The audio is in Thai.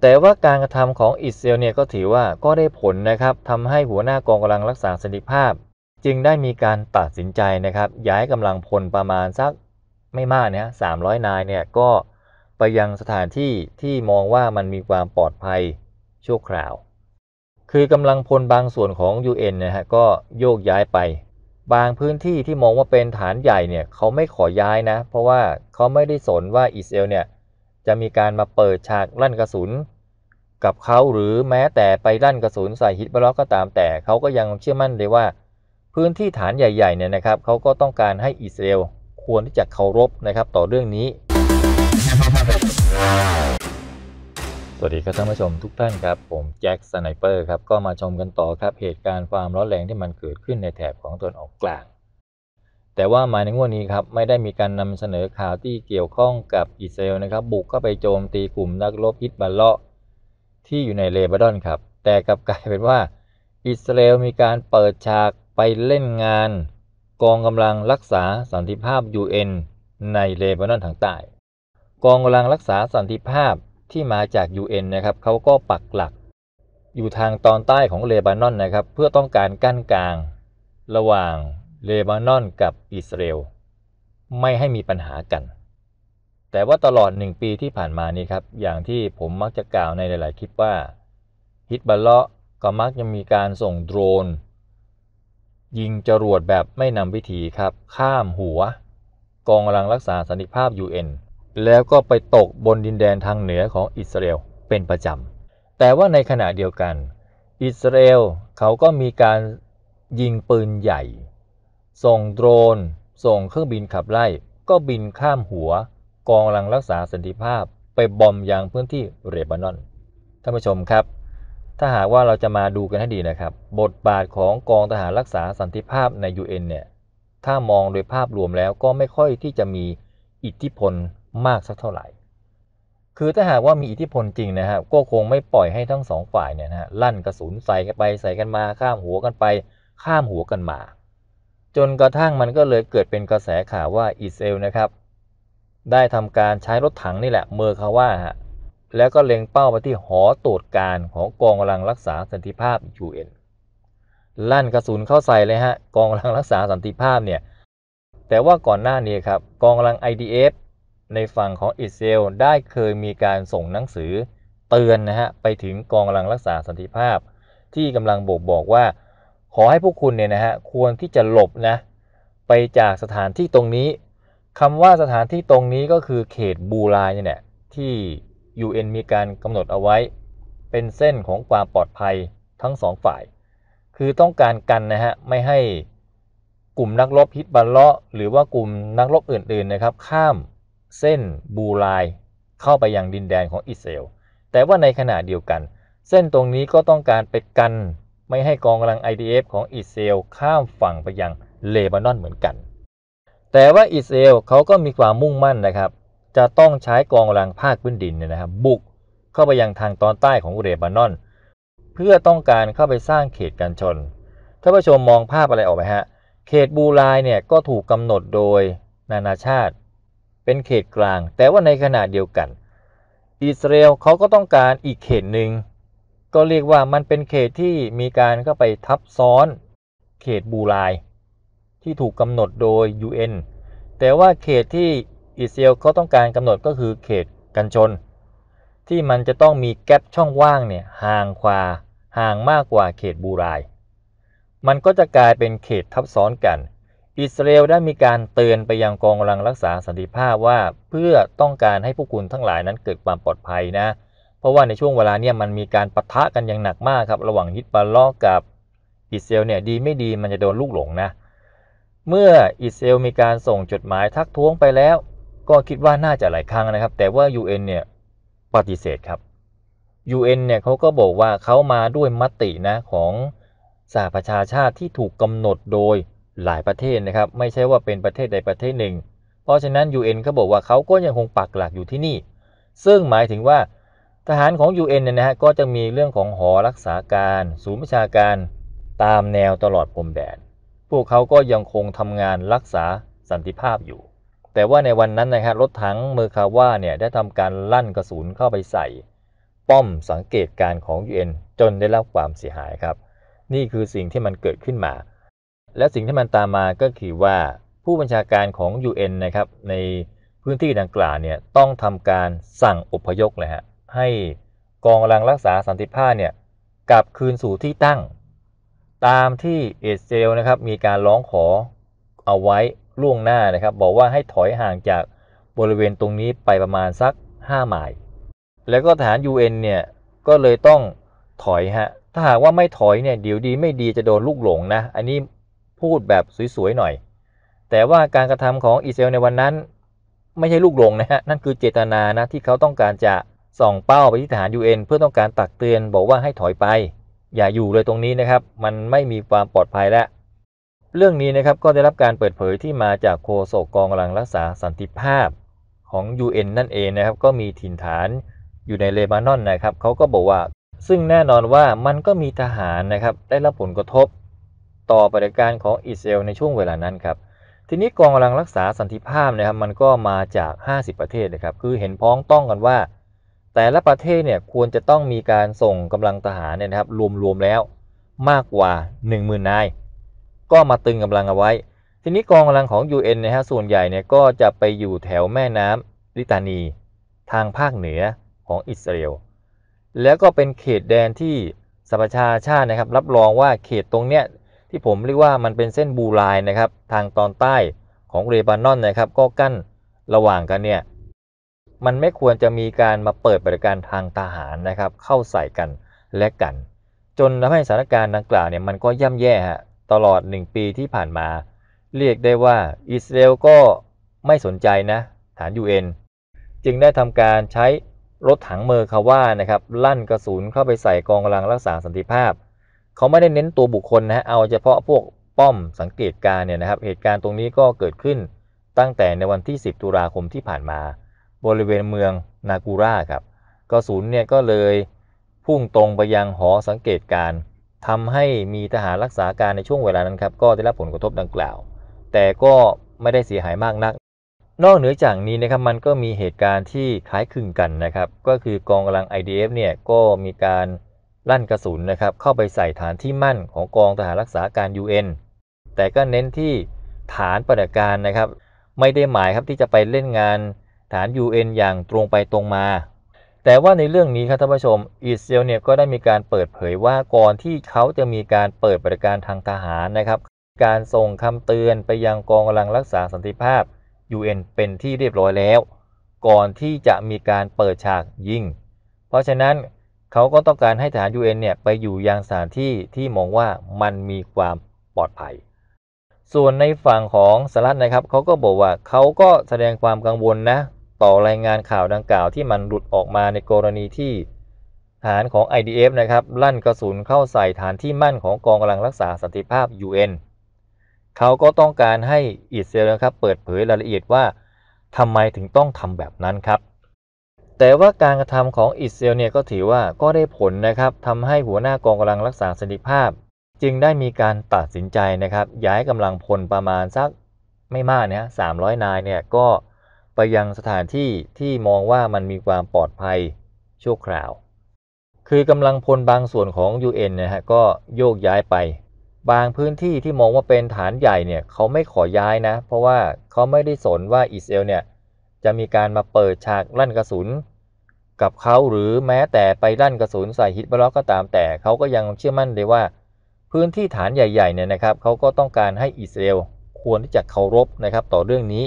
แต่ว่าการกระทำของอิสราเอลเนี่ยก็ถือว่าก็ได้ผลนะครับทำให้หัวหน้ากองกำลังรักษาสันติภาพ จึงได้มีการตัดสินใจนะครับ ย้ายกำลังพลประมาณสักไม่มากนะสามร้อยนายเนี่ยก็ไปยังสถานที่ที่มองว่ามันมีความปลอดภัยชั่วคราว คือกำลังพลบางส่วนของ UN นะฮะก็โยกย้ายไป บางพื้นที่ที่มองว่าเป็นฐานใหญ่เนี่ยเขาไม่ขอย้ายนะเพราะว่าเขาไม่ได้สนว่าอิสราเอลเนี่ยจะมีการมาเปิดฉากลั่นกระสุนกับเขาหรือแม้แต่ไปลั่นกระสุนใส่ฮิตบล็อกก็ตามแต่เขาก็ยังเชื่อมั่นเลยว่า พื้นที่ฐานใหญ่ๆ เนี่ยนะครับเขาก็ต้องการให้อิสราเอลควรที่จะเคารพนะครับ ต่อเรื่องนี้ สวัสดีครับท่านผู้ชมทุกท่านครับ ผมแจ็คสไนเปอร์ครับ ก็มาชมกันต่อครับ เหตุการณ์ความร้อนแรง ที่มันเกิดขึ้นในแถบของตนออกกลางแต่ว่ามาในงวดนี้ครับไม่ได้มีการนำเสนอข่าวที่เกี่ยวข้องกับอิสราเอลนะครับบุกเข้าไปโจมตีกลุ่มนักรบฮิตบอลเลาะที่อยู่ในเลบานอนครับแต่กลับกลายเป็นว่าอิสราเอลมีการเปิดฉากไปเล่นงาน กองกำลังรักษาสันติภาพ UN ในเลบานอนทางใต้กองกำลังรักษาสันติภาพที่มาจาก UN นะครับเขาก็ปักหลัก อยู่ทางตอนใต้ของเลบานอนนะครับ เพื่อต้องการกั้นกลางระหว่างเลบานอนกับอิสราเอลไม่ให้มีปัญหากัน แต่ว่าตลอดหนึ่งปีที่ผ่านมานี้ครับ อย่างที่ผมมักจะกล่าวในหลาย ๆ คลิปว่าฮิตบัลเลาะก็มักจะมีการส่งโดรน ยิงจรวดแบบไม่นำวิธีครับ ข้ามหัว กองกำลังรักษาสันติภาพ UN แล้วก็ไปตกบนดินแดนทางเหนือของอิสราเอลเป็นประจำแต่ว่าในขณะเดียวกันอิสราเอลเขาก็มีการยิงปืนใหญ่ส่งโดรน ส่งเครื่องบินขับไล่ก็บินข้ามหัว กองรังรักษาสันติภาพไปบอมยางพื้นที่เรบานอน ท่านผู้ชมครับ ถ้าหากว่าเราจะมาดูกันให้ดีนะครับ บทบาทของกองทหารรักษาสันติภาพใน UN เนี่ย ถ้ามองโดยภาพรวมแล้วก็ไม่ค่อยที่จะมีอิทธิพลมากสักเท่าไหร่ คือถ้าหากว่ามีอิทธิพลจริงนะครับก็คงไม่ปล่อยให้ทั้งสองฝ่ายเนี่ยนะลั่นกระสุนใส่กันไปใส่กันมา ข้ามหัวกันไป ข้ามหัวกันมาจนกระทั่งมันก็เลยเกิดเป็นกระแสข่าวว่าอิสเอลนะครับ ได้ทำการใช้รถถังนี่แหละเมอร์คาว่าฮะแล้วก็เล็งเป้าไปที่หอตรวจการของกองกำลังรักษาสันติภาพ UN ลั่นกระสุนเข้าใส่เลยฮะกองกำลังรักษาสันติภาพเนี่ยแต่ว่าก่อนหน้านี้ครับกองกำลัง IDF ในฝั่งของอิสเอลได้เคยมีการส่งหนังสือเตือนนะฮะไปถึงกองกำลังรักษาสันติภาพ ที่กำลังบอกบอกว่าขอให้พวกคุณเนี่ยนะฮะควรที่จะหลบนะไปจากสถานที่ตรงนี้คำว่าสถานที่ตรงนี้ก็คือเขตบูรายเนี่ยแหละที่ UN มีการกำหนดเอาไว้ เป็นเส้นของความปลอดภัยทั้งสองฝ่าย คือต้องการกันนะฮะไม่ให้กลุ่มนักรบฮิตบัลเลาะ หรือว่ากลุ่มนักรบอื่นๆนะครับ ข้ามเส้นบูรายเข้าไปยังดินแดนของอิสราเอลแต่ว่าในขณะเดียวกัน เส้นตรงนี้ก็ต้องการไปกันไม่ให้กองกำลัง IDF ของอิสราเอลข้ามฝั่งไปยังเลบานอนเหมือนกัน แต่ว่าอิสราเอลเขาก็มีความมุ่งมั่นนะครับ จะต้องใช้กองกำลังภาคพื้นดินเนี่ยนะครับบุก เข้าไปยังทางตอนใต้ของเลบานอน เพื่อต้องการเข้าไปสร้างเขตกันชน ท่านผู้ชมมองภาพอะไรออกไหมฮะ เขตบูรายเนี่ย ก็ถูกกำหนดโดยนานาชาติ เป็นเขตกลาง แต่ว่าในขณะเดียวกันอิสราเอลเขาก็ต้องการอีกเขตหนึ่งก็เรียกว่ามันเป็นเขตที่มีการเข้าไปทับซ้อนเขตบูราย ที่ถูกกำหนดโดย UN แต่ว่าเขตที่อิสราเอลเขาต้องการกำหนดก็คือเขตกันชน ที่มันจะต้องมีแกลบช่องว่างเนี่ยห่างกว่าห่างมากกว่าเขตบูรายมันก็จะกลายเป็นเขตทับซ้อนกันอิสราเอลได้มีการเตือนไปยังกองกำลังรักษาสันติภาพว่าเพื่อต้องการให้ผู้คุณทั้งหลายนั้นเกิดความปลอดภัยนะเพราะว่าในช่วงเวลาเนี่ยมันมีการปะทะกันอย่างหนักมากครับ ระหว่างฮิตบาลล็อกกับ อิสเซล เนี่ยดีไม่ดีมันจะโดนลูกหลงนะ เมื่ออิสเซล มีการส่งจดหมายทักท้วงไปแล้ว ก็คิดว่าน่าจะหลายครั้งนะครับ แต่ว่า UN เนี่ยปฏิเสธครับ UN เนี่ยเขาก็บอกว่าเขามาด้วยมตินะของสหประชาชาติที่ถูกกำหนดโดยหลายประเทศนะครับไม่ใช่ว่าเป็นประเทศใดประเทศหนึ่ง เพราะฉะนั้น UN อ็นเขาบอกว่าเขาก็ยังคงปักหลักอยู่ที่นี่ ซึ่งหมายถึงว่าทหารของ UN เนี่ยนะฮะ ก็จะมีเรื่องของหอรักษาการศูนย์ประชาการตามแนวตลอดพรมแดน พวกเขาก็ยังคงทำงานรักษาสันติภาพอยู่ แต่ว่าในวันนั้นนะฮะรถถังเมอร์คาว่าเนี่ยได้ทำการลั่นกระสุนเข้าไปใส่ ป้อมสังเกตการของ UN จนได้รับความเสียหายครับ นี่คือสิ่งที่มันเกิดขึ้นมา และสิ่งที่มันตามมาก็คือว่าผู้บัญชาการของ UN นะครับในพื้นที่ดังกล่าวเนี่ยต้องทำการสั่งอพยพเลยฮะให้กองกำลังรักษาสันติภาพเนี่ยกลับคืนสู่ที่ตั้ง ตามที่เอเซลนะครับ มีการร้องขอเอาไว้ล่วงหน้านะครับ บอกว่าให้ถอยห่างจากบริเวณตรงนี้ไปประมาณสัก5ไมล์แล้วก็ทหาร UN เนี่ย ก็เลยต้องถอยฮะ ถ้าหากว่าไม่ถอยเนี่ยเดี๋ยวดีไม่ดีจะโดนลูกหลงนะ อันนี้พูดแบบสวย ๆ หน่อย แต่ว่าการกระทำของอิสราเอลในวันนั้น ไม่ใช่ลูกหลงนะฮะนั่นคือเจตนานะที่เขาต้องการจะส่องเป้าไปที่ฐาน UN เพื่อต้องการตักเตือนบอกว่าให้ถอยไป อย่าอยู่เลยตรงนี้นะครับ มันไม่มีความปลอดภัยแล้ว เรื่องนี้นะครับก็ได้รับการเปิดเผยที่มาจากโคโสกองกำลังรักษาสันติภาพของ UN นั่นเองนะครับก็มีถิ่นฐานอยู่ในเลบานอน นะครับเขาก็บอกว่า ซึ่งแน่นอนว่ามันก็มีทหารนะครับได้รับผลกระทบต่อปฏิการของอิสราเอลในช่วงเวลานั้นครับทีนี้กองกำลังรักษาสันติภาพนะครับ มันก็มาจาก 50 ประเทศนะครับคือเห็นพ้องต้องกันว่าแต่ละประเทศเนี่ยควรจะต้องมีการส่งกำลังทหารเนี่ยนะครับ รวมๆแล้วมากกว่า 10,000นาย ก็มาตึงกำลังเอาไว้ ทีนี้กองกำลังของ UN นะฮะส่วนใหญ่เนี่ยก็จะไปอยู่แถวแม่น้ำลิตานี ทางภาคเหนือของอิสราเอลแล้วก็เป็นเขตแดนที่สหประชาชาตินะครับ รับรองว่าเขตตรงเนี้ยที่ผมเรียกว่ามันเป็นเส้นบูรายนะครับทางตอนใต้ของเลบานอนนะครับ ก็กั้นระหว่างกันเนี่ยมันไม่ควรจะมีการมาเปิดบริการทางทหารนะครับ เข้าใส่กันและกัน จนทำให้สถานการณ์ดังกล่าวเนี่ยมันก็ย่ำแย่ฮะตลอด 1 ปีที่ผ่านมา เรียกได้ว่าอิสราเอลก็ไม่สนใจนะ ฐาน UN จึงได้ทำการใช้รถถังเมอร์คาว่านะครับ ลั่นกระสุนเข้าไปใส่กองกำลังรักษาสันติภาพ เขาไม่ได้เน้นตัวบุคคลนะฮะเอาเฉพาะพวกป้อมสังเกตการเนี่ยนะครับ เหตุการณ์ตรงนี้ก็เกิดขึ้นตั้งแต่ในวันที่ 10 ตุลาคมที่ผ่านมาบริเวณเมืองนากูร่าครับกระสุนเนี่ยก็เลย พุ่งตรงไปยังหอสังเกตการ ทำให้มีทหารรักษาการในช่วงเวลานั้นครับ ก็ได้รับผลกระทบดังกล่าว แต่ก็ไม่ได้เสียหายมากนัก นอกเหนือจากนี้นะครับ มันก็มีเหตุการณ์ที่คล้ายคลึงกันนะครับ ก็คือกองกำลัง IDF เนี่ยก็มีการลั่นกระสุนนะครับ เข้าไปใส่ฐานที่มั่นของกองทหารรักษาการ UN แต่ก็เน้นที่ฐานปฏิบัติการนะครับ ไม่ได้หมายครับที่จะไปเล่นงานฐาน UN อย่างตรงไปตรงมา แต่ว่าในเรื่องนี้ครับท่านผู้ชมอิสราเอลเนี่ยก็ได้มีการเปิดเผยว่าก่อนที่เขาจะมีการเปิดบริการทางทหารนะครับ การส่งคำเตือนไปยังกองกำลังรักษาสันติภาพ UN เป็นที่เรียบร้อยแล้ว ก่อนที่จะมีการเปิดฉากยิงเพราะฉะนั้นเขาก็ต้องการให้ฐาน UN เนี่ยไปอยู่ยังสถานที่ที่มองว่ามันมีความปลอดภัย ส่วนในฝั่งของสหรัฐนะครับเขาก็บอกว่าเขาก็แสดงความกังวลนะต่อรายงานข่าวดังกล่าวที่มันหลุดออกมาในกรณีที่ฐานของ IDF นะครับ ลั่นกระสุนเข้าใส่ฐานที่มั่นของกองกำลังรักษาสันติภาพ UN เขาก็ต้องการให้อิสราเอลครับเปิดเผยรายละเอียดว่าทำไมถึงต้องทำแบบนั้นครับ แต่ว่าการกระทำของอิสราเอลเนี่ยก็ถือว่าก็ได้ผลนะครับทำให้หัวหน้ากองกำลังรักษาสันติภาพ จึงได้มีการตัดสินใจนะครับย้ายกำลังพลประมาณสักไม่มากนะสามร้อยนายเนี่ยก็ไปยังสถานที่ที่มองว่ามันมีความปลอดภัยชั่วคราว คือกำลังพลบางส่วนของ UN นะฮะก็โยกย้ายไป บางพื้นที่ที่มองว่าเป็นฐานใหญ่เนี่ยเขาไม่ขอย้ายนะ เพราะว่าเขาไม่ได้สนว่าอิสราเอลเนี่ย จะมีการมาเปิดฉากลั่นกระสุน กับเขาหรือแม้แต่ไปลั่นกระสุน ใส่ฮิตบล็อกก็ตามแต่เขาก็ยังเชื่อมั่นเลยว่า พื้นที่ฐานใหญ่ๆเนี่ยนะครับเขาก็ต้องการให้อิสราเอลควรที่จะเคารพนะครับต่อเรื่องนี้